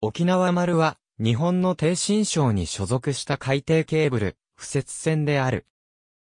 沖縄丸は、日本の低新省に所属した海底ケーブル、不設船である。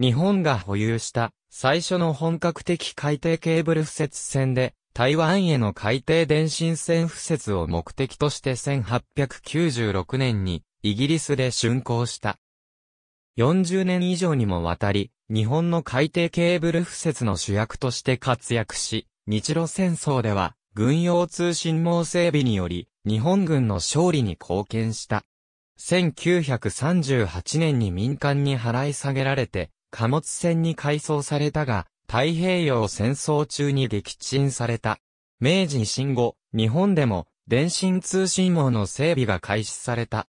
日本が保有した最初の本格的海底ケーブル敷設船で、台湾への海底電信線敷設を目的として1896年にイギリスで竣工した。40年以上にもわたり、日本の海底ケーブル敷設の主役として活躍し、日露戦争では軍用通信網整備により、日本軍の勝利に貢献した。1938年に民間に払い下げられて、貨物船に改装されたが、太平洋戦争中に撃沈された。明治維新後、日本でも電信通信網の整備が開始された。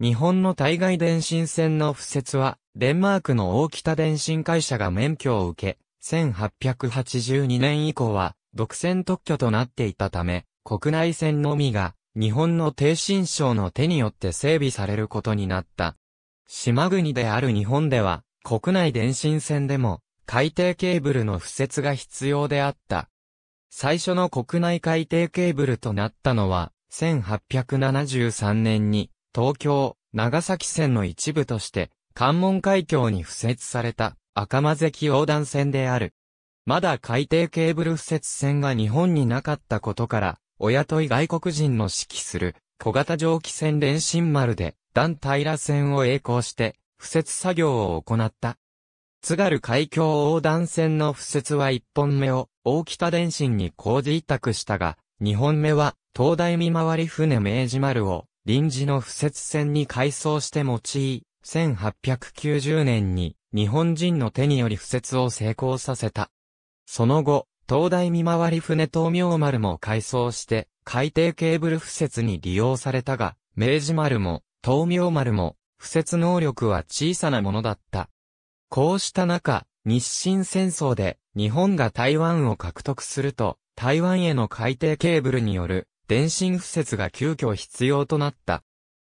日本の対外電信線の敷設は、デンマークの大北電信会社が免許を受け、1882年以降は、独占特許となっていたため、国内線のみが日本の低新省の手によって整備されることになった。島国である日本では、国内電信線でも海底ケーブルの付設が必要であった。最初の国内海底ケーブルとなったのは、1873年に東京、長崎線の一部として、関門海峡に付設された赤間関横断線である。まだ海底ケーブル敷設船が日本になかったことから、お雇い外国人の指揮する小型蒸気船連心丸で、段平船を栄光して、敷設作業を行った。津軽海峡横断船の敷設は一本目を大北電信に工事委託したが、二本目は東大見回り船明治丸を臨時の敷設船に改装して用い、1890年に日本人の手により敷設を成功させた。その後、東大見回り船東明丸も改装して、海底ケーブル敷設に利用されたが、明治丸も、東明丸も、敷設能力は小さなものだった。こうした中、日清戦争で、日本が台湾を獲得すると、台湾への海底ケーブルによる、電信敷設が急遽必要となった。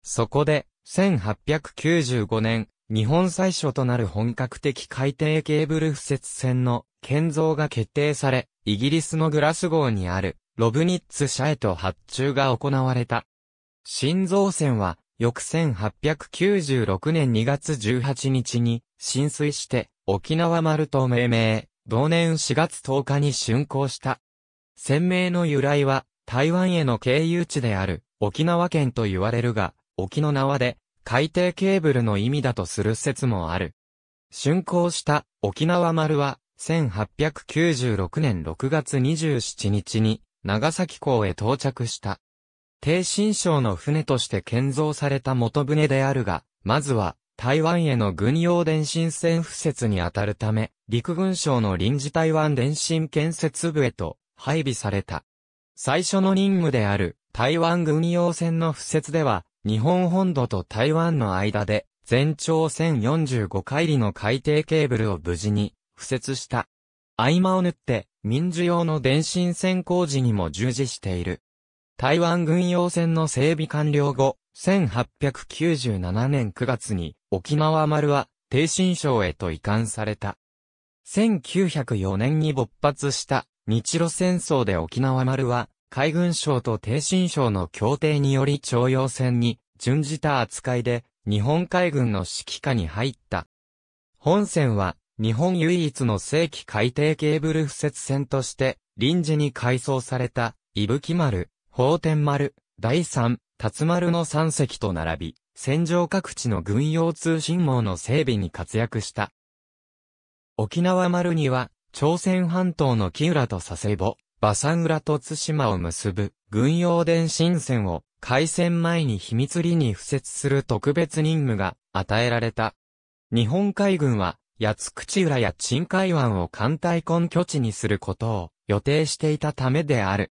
そこで、1895年、日本最初となる本格的海底ケーブル敷設船の建造が決定され、イギリスのグラス号にあるロブニッツ社へと発注が行われた。新造船は、翌1896年2月18日に浸水して沖縄丸と命名、同年4月10日に竣工した。船名の由来は台湾への経由地である沖縄県と言われるが、沖の縄で海底ケーブルの意味だとする説もある。竣工した沖縄丸は、1896年6月27日に長崎港へ到着した。低新省の船として建造された元船であるが、まずは台湾への軍用電信線敷設にあたるため、陸軍省の臨時台湾電信建設部へと配備された。最初の任務である台湾軍用線の敷設では、日本本土と台湾の間で、全長1045海里の海底ケーブルを無事に、敷設した。合間を縫って、民需用の電信線工事にも従事している。台湾軍用船の整備完了後、1897年9月に沖縄丸は低新省へと移管された。1904年に勃発した日露戦争で沖縄丸は海軍省と低身省の協定により徴用船に準じた扱いで日本海軍の指揮下に入った。本船は日本唯一の正規海底ケーブル敷設船として臨時に改装された伊吹丸、宝天丸、第三、辰丸の三隻と並び、戦場各地の軍用通信網の整備に活躍した。沖縄丸には朝鮮半島の木浦と佐世保、馬山浦と津島を結ぶ軍用電信線を開戦前に秘密裏に付設する特別任務が与えられた。日本海軍は、八口浦や鎮海湾を艦隊根拠地にすることを予定していたためである。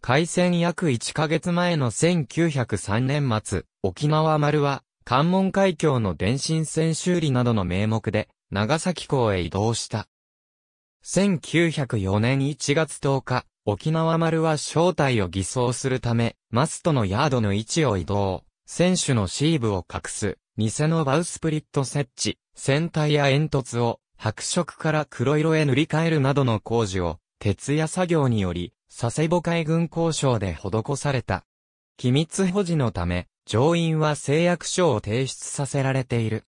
開戦約1ヶ月前の1903年末、沖縄丸は、関門海峡の電信線修理などの名目で、長崎港へ移動した。1904年1月10日、沖縄丸は正体を偽装するため、マストのヤードの位置を移動、選手のシーブを隠す、偽のバウスプリット設置、船体や煙突を白色から黒色へ塗り替えるなどの工事を、徹夜作業により、佐世保海軍交渉で施された。機密保持のため、乗員は誓約書を提出させられている。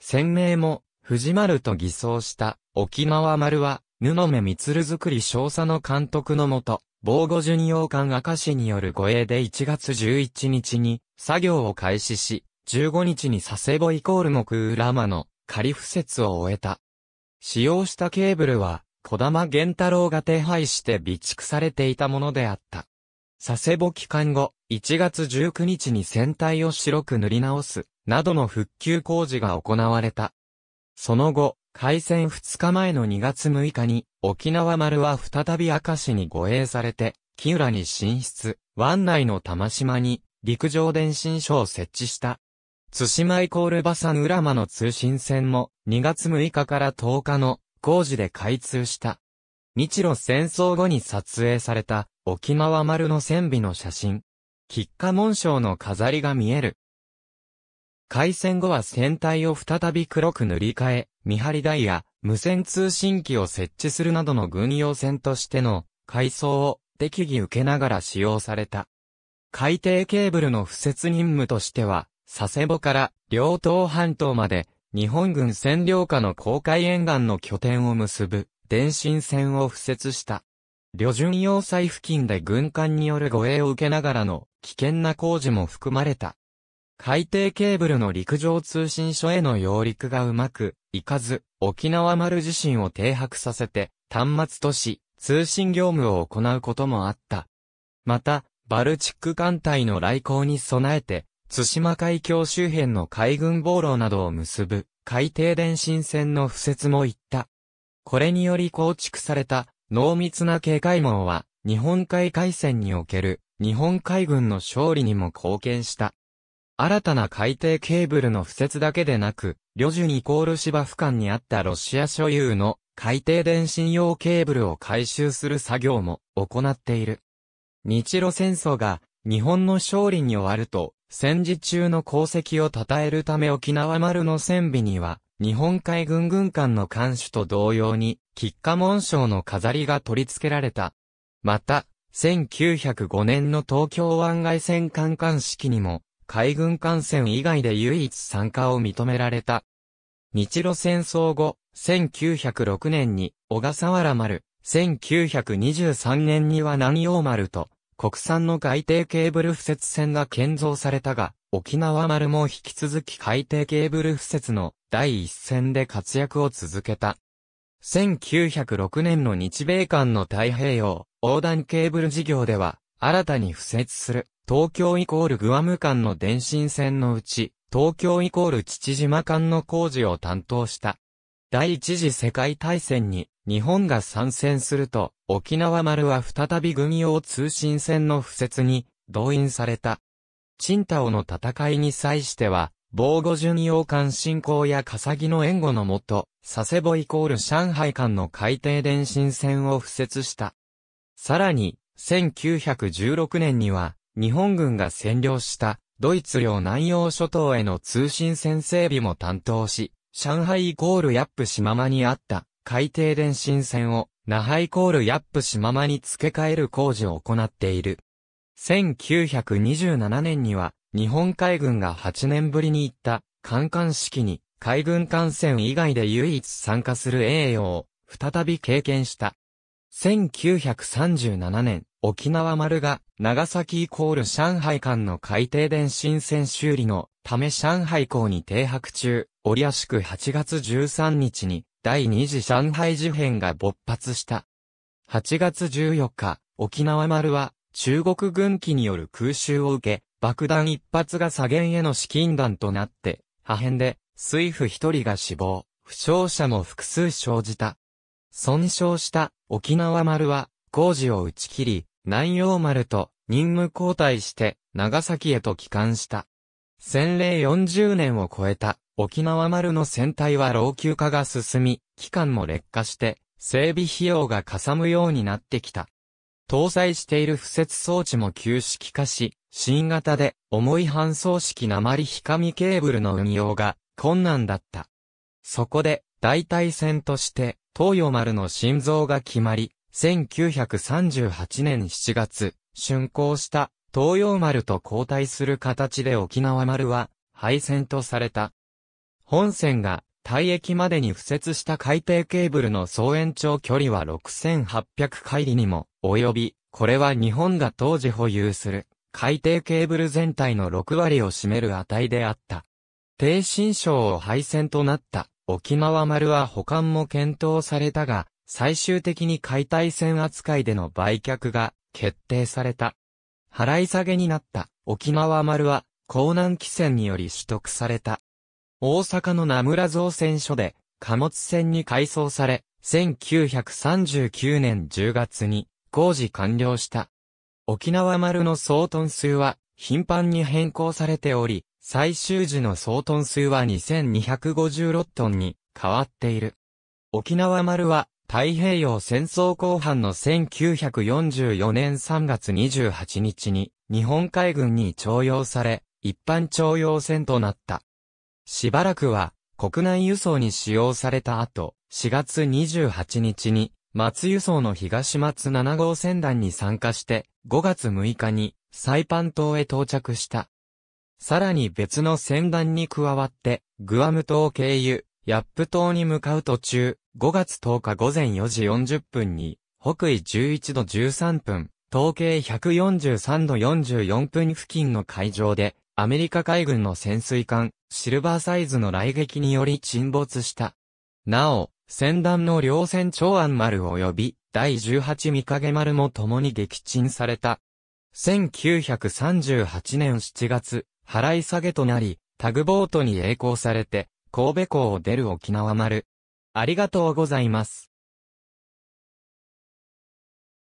船名も、藤丸と偽装した沖縄丸は布目光作り少佐の監督のもと、防護巡洋艦赤市による護衛で1月11日に作業を開始し、15日に佐世保イコール木浦間の仮敷設を終えた。使用したケーブルは、小玉玄太郎が手配して備蓄されていたものであった。佐世保帰還後、1月19日に船体を白く塗り直す、などの復旧工事が行われた。その後、開戦2日前の2月6日に、沖縄丸は再び明石に護衛されて、木浦に進出、湾内の玉島に、陸上電信所を設置した。津島イコールバサン浦間の通信線も、2月6日から10日の工事で開通した。日露戦争後に撮影された、沖縄丸の船尾の写真。吉家紋章の飾りが見える。開戦後は船体を再び黒く塗り替え、見張り台や無線通信機を設置するなどの軍用船としての改装を適宜受けながら使用された。海底ケーブルの敷設任務としては、佐世保から両島半島まで日本軍占領下の公海沿岸の拠点を結ぶ電信船を敷設した。旅順要塞付近で軍艦による護衛を受けながらの危険な工事も含まれた。海底ケーブルの陸上通信所への揚陸がうまくいかず、沖縄丸地震を停泊させて、端末都市、通信業務を行うこともあった。また、バルチック艦隊の来航に備えて、津島海峡周辺の海軍防路などを結ぶ海底電信線の敷設も行った。これにより構築された濃密な警戒網は日本海海戦における日本海軍の勝利にも貢献した。新たな海底ケーブルの敷設だけでなく、旅順イコール芝付間にあったロシア所有の海底電信用ケーブルを回収する作業も行っている。日露戦争が日本の勝利に終わると、戦時中の功績を称えるため沖縄丸の戦備には、日本海軍軍艦の艦首と同様に、喫下紋章の飾りが取り付けられた。また、1905年の東京湾外戦艦艦式にも、海軍艦船以外で唯一参加を認められた。日露戦争後、1906年に小笠原丸、1923年には南洋丸と、国産の海底ケーブル敷設船が建造されたが、沖縄丸も引き続き海底ケーブル敷設の第一線で活躍を続けた。1906年の日米間の太平洋横断ケーブル事業では、新たに付設する、東京イコールグアム間の電信線のうち、東京イコール父島間の工事を担当した。第一次世界大戦に日本が参戦すると、沖縄丸は再び軍用通信線の付設に動員された。チンタオの戦いに際しては、防護巡洋艦進行や笠木の援護のもと、佐世保イコール上海間の海底電信線を付設した。さらに、1916年には、日本軍が占領したドイツ領南洋諸島への通信線整備も担当し、上海イコールヤップシママにあった海底電信線を那覇イコールヤップシママに付け替える工事を行っている。1927年には日本海軍が8年ぶりに行った観艦式に海軍艦船以外で唯一参加する栄誉を再び経験した。1937年、沖縄丸が、長崎イコール上海間の海底電信線修理のため上海港に停泊中、折しく8月13日に、第2次上海事変が勃発した。8月14日、沖縄丸は、中国軍機による空襲を受け、爆弾一発が左舷への資金弾となって、破片で、水夫一人が死亡、負傷者も複数生じた。損傷した沖縄丸は工事を打ち切り、南洋丸と任務交代して長崎へと帰還した。戦例40年を超えた沖縄丸の船体は老朽化が進み、期間も劣化して整備費用がかさむようになってきた。搭載している付設装置も旧式化し、新型で重い搬送式鉛光ケーブルの運用が困難だった。そこで代替戦として、東洋丸の心臓が決まり、1938年7月、竣工した東洋丸と交代する形で沖縄丸は廃線とされた。本線が大駅までに付設した海底ケーブルの総延長距離は6800海里にも及び、これは日本が当時保有する海底ケーブル全体の6割を占める値であった。低新章を廃線となった沖縄丸は保管も検討されたが、最終的に解体船扱いでの売却が決定された。払い下げになった沖縄丸は、港南汽船により取得された。大阪の名村造船所で貨物船に改装され、1939年10月に工事完了した。沖縄丸の総トン数は頻繁に変更されており、最終時の総トン数は2256トンに変わっている。沖縄丸は太平洋戦争後半の1944年3月28日に日本海軍に徴用され、一般徴用船となった。しばらくは国内輸送に使用された後、4月28日に松輸送の東松7号船団に参加して、5月6日にサイパン島へ到着した。さらに別の船団に加わって、グアム島経由、ヤップ島に向かう途中、5月10日午前4時40分に、北緯11度13分、統計143度44分付近の海上で、アメリカ海軍の潜水艦、シルバーサイズの雷撃により沈没した。なお、船団の両船長安丸及び、第18三影丸も共に撃沈された。1938年7月、払い下げとなり、タグボートに栄光されて、神戸港を出る沖縄丸。ありがとうございます。